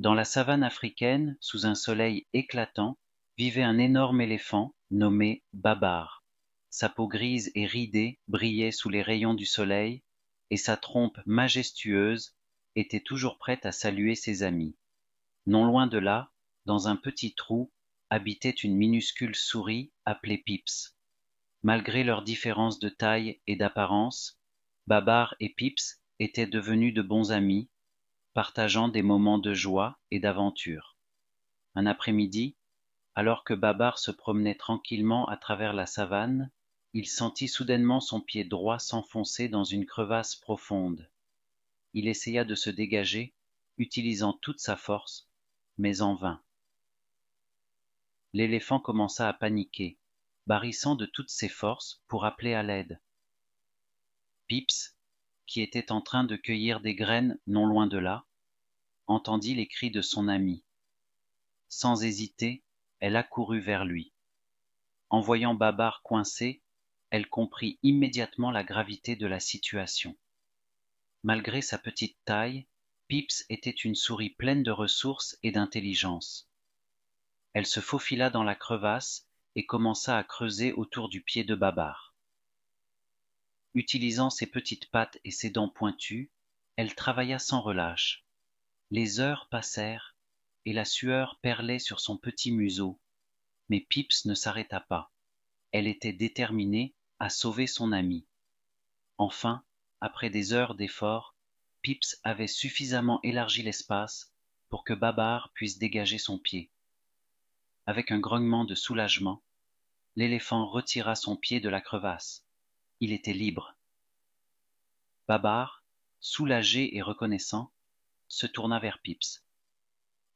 Dans la savane africaine, sous un soleil éclatant, vivait un énorme éléphant nommé Babar. Sa peau grise et ridée brillait sous les rayons du soleil, et sa trompe majestueuse était toujours prête à saluer ses amis. Non loin de là, dans un petit trou, habitait une minuscule souris appelée Pips. Malgré leurs différences de taille et d'apparence, Babar et Pips étaient devenus de bons amis partageant des moments de joie et d'aventure. Un après-midi, alors que Babar se promenait tranquillement à travers la savane, il sentit soudainement son pied droit s'enfoncer dans une crevasse profonde. Il essaya de se dégager, utilisant toute sa force, mais en vain. L'éléphant commença à paniquer, barrissant de toutes ses forces pour appeler à l'aide. Pips, qui était en train de cueillir des graines non loin de là, entendit les cris de son ami. Sans hésiter, elle accourut vers lui. En voyant Babar coincé, elle comprit immédiatement la gravité de la situation. Malgré sa petite taille, Pips était une souris pleine de ressources et d'intelligence. Elle se faufila dans la crevasse et commença à creuser autour du pied de Babar. Utilisant ses petites pattes et ses dents pointues, elle travailla sans relâche. Les heures passèrent, et la sueur perlait sur son petit museau, mais Pips ne s'arrêta pas. Elle était déterminée à sauver son ami. Enfin, après des heures d'efforts, Pips avait suffisamment élargi l'espace pour que Babar puisse dégager son pied. Avec un grognement de soulagement, l'éléphant retira son pied de la crevasse. Il était libre. Babar, soulagé et reconnaissant, se tourna vers Pips.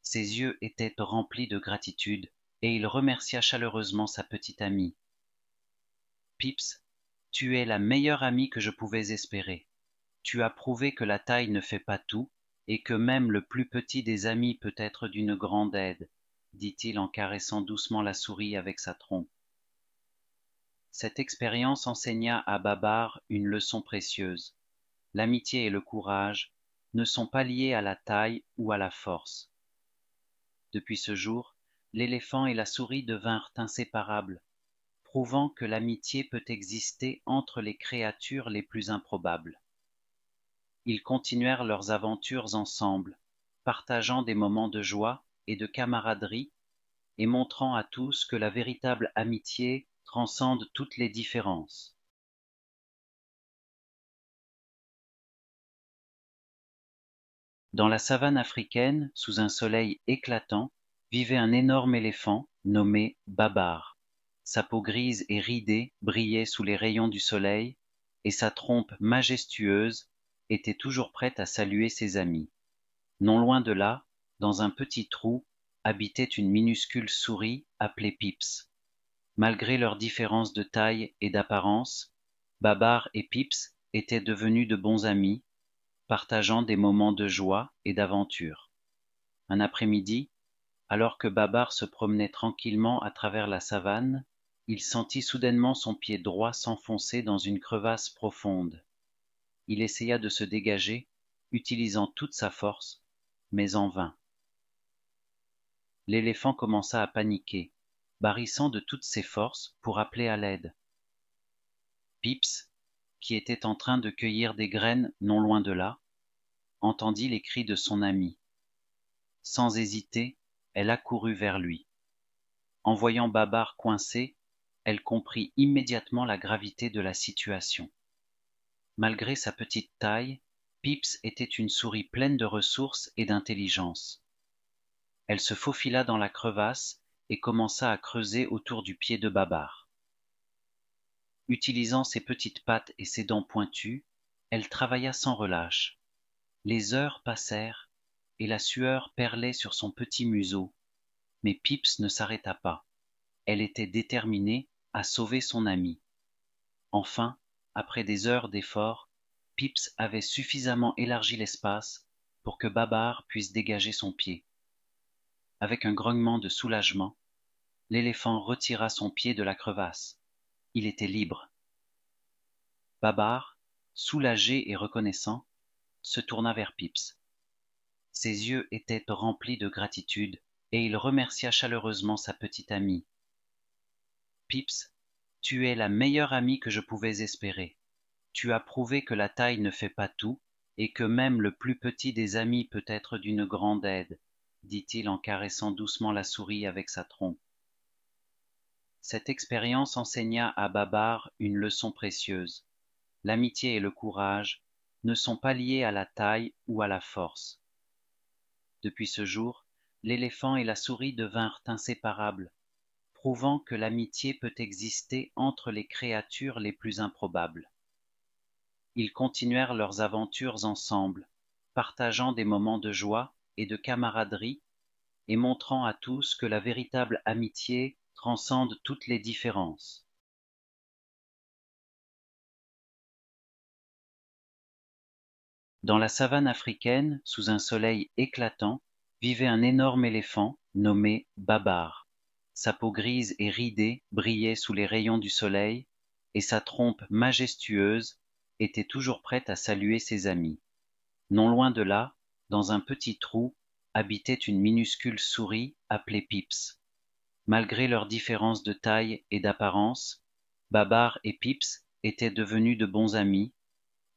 Ses yeux étaient remplis de gratitude et il remercia chaleureusement sa petite amie. Pips, tu es la meilleure amie que je pouvais espérer. Tu as prouvé que la taille ne fait pas tout et que même le plus petit des amis peut être d'une grande aide, dit-il en caressant doucement la souris avec sa trompe. Cette expérience enseigna à Babar une leçon précieuse. L'amitié et le courage ne sont pas liés à la taille ou à la force. Depuis ce jour, l'éléphant et la souris devinrent inséparables, prouvant que l'amitié peut exister entre les créatures les plus improbables. Ils continuèrent leurs aventures ensemble, partageant des moments de joie et de camaraderie, et montrant à tous que la véritable amitié transcende toutes les différences. Dans la savane africaine, sous un soleil éclatant, vivait un énorme éléphant nommé Babar. Sa peau grise et ridée brillait sous les rayons du soleil, et sa trompe majestueuse était toujours prête à saluer ses amis. Non loin de là, dans un petit trou, habitait une minuscule souris appelée Pips. Malgré leurs différences de taille et d'apparence, Babar et Pips étaient devenus de bons amis, partageant des moments de joie et d'aventure. Un après-midi, alors que Babar se promenait tranquillement à travers la savane, il sentit soudainement son pied droit s'enfoncer dans une crevasse profonde. Il essaya de se dégager, utilisant toute sa force, mais en vain. L'éléphant commença à paniquer barrissant de toutes ses forces pour appeler à l'aide. Pips, qui était en train de cueillir des graines non loin de là, entendit les cris de son ami. Sans hésiter, elle accourut vers lui. En voyant Babar coincé, elle comprit immédiatement la gravité de la situation. Malgré sa petite taille, Pips était une souris pleine de ressources et d'intelligence. Elle se faufila dans la crevasse et commença à creuser autour du pied de Babar. Utilisant ses petites pattes et ses dents pointues, elle travailla sans relâche. Les heures passèrent et la sueur perlait sur son petit museau, mais Pips ne s'arrêta pas. Elle était déterminée à sauver son ami. Enfin, après des heures d'efforts, Pips avait suffisamment élargi l'espace pour que Babar puisse dégager son pied. Avec un grognement de soulagement, l'éléphant retira son pied de la crevasse. Il était libre. Babar, soulagé et reconnaissant, se tourna vers Pips. Ses yeux étaient remplis de gratitude et il remercia chaleureusement sa petite amie. Pips, tu es la meilleure amie que je pouvais espérer. Tu as prouvé que la taille ne fait pas tout et que même le plus petit des amis peut être d'une grande aide dit-il en caressant doucement la souris avec sa trompe. Cette expérience enseigna à Babar une leçon précieuse. L'amitié et le courage ne sont pas liés à la taille ou à la force. Depuis ce jour, l'éléphant et la souris devinrent inséparables, prouvant que l'amitié peut exister entre les créatures les plus improbables. Ils continuèrent leurs aventures ensemble, partageant des moments de joie et de camaraderie, et montrant à tous que la véritable amitié transcende toutes les différences. Dans la savane africaine, sous un soleil éclatant, vivait un énorme éléphant nommé Babar. Sa peau grise et ridée brillait sous les rayons du soleil, et sa trompe majestueuse était toujours prête à saluer ses amis. Non loin de là, dans un petit trou, habitait une minuscule souris appelée Pips. Malgré leur différence de taille et d'apparence, Babar et Pips étaient devenus de bons amis,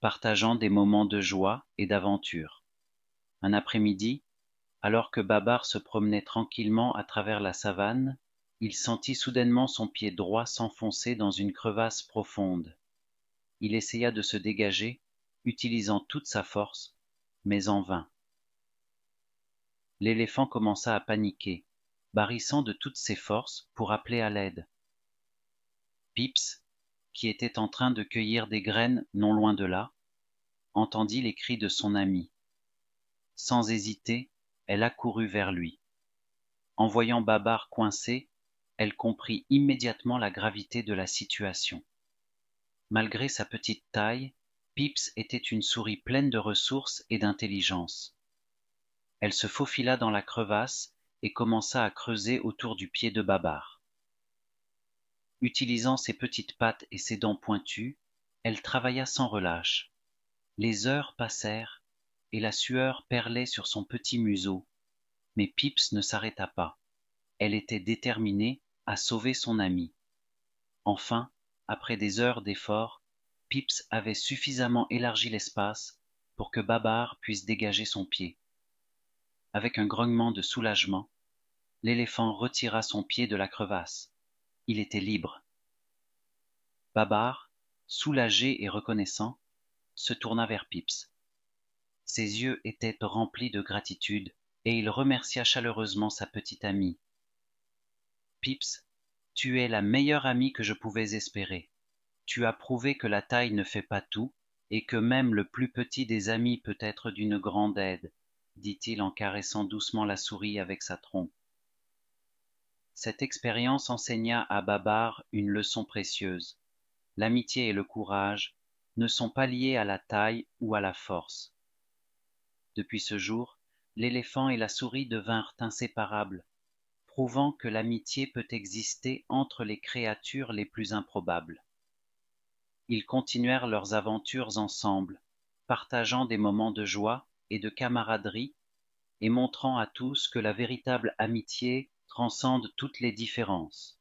partageant des moments de joie et d'aventure. Un après-midi, alors que Babar se promenait tranquillement à travers la savane, il sentit soudainement son pied droit s'enfoncer dans une crevasse profonde. Il essaya de se dégager, utilisant toute sa force, mais en vain l'éléphant commença à paniquer, barrissant de toutes ses forces pour appeler à l'aide. Pips, qui était en train de cueillir des graines non loin de là, entendit les cris de son ami. Sans hésiter, elle accourut vers lui. En voyant Babar coincé, elle comprit immédiatement la gravité de la situation. Malgré sa petite taille, Pips était une souris pleine de ressources et d'intelligence. Elle se faufila dans la crevasse et commença à creuser autour du pied de Babar. Utilisant ses petites pattes et ses dents pointues, elle travailla sans relâche. Les heures passèrent et la sueur perlait sur son petit museau, mais Pips ne s'arrêta pas. Elle était déterminée à sauver son ami. Enfin, après des heures d'efforts, Pips avait suffisamment élargi l'espace pour que Babar puisse dégager son pied. Avec un grognement de soulagement, l'éléphant retira son pied de la crevasse. Il était libre. Babar, soulagé et reconnaissant, se tourna vers Pips. Ses yeux étaient remplis de gratitude et il remercia chaleureusement sa petite amie. Pips, tu es la meilleure amie que je pouvais espérer. Tu as prouvé que la taille ne fait pas tout et que même le plus petit des amis peut être d'une grande aide dit-il en caressant doucement la souris avec sa trompe. Cette expérience enseigna à Babar une leçon précieuse. L'amitié et le courage ne sont pas liés à la taille ou à la force. Depuis ce jour, l'éléphant et la souris devinrent inséparables, prouvant que l'amitié peut exister entre les créatures les plus improbables. Ils continuèrent leurs aventures ensemble, partageant des moments de joie et de camaraderie, et montrant à tous que la véritable amitié transcende toutes les différences.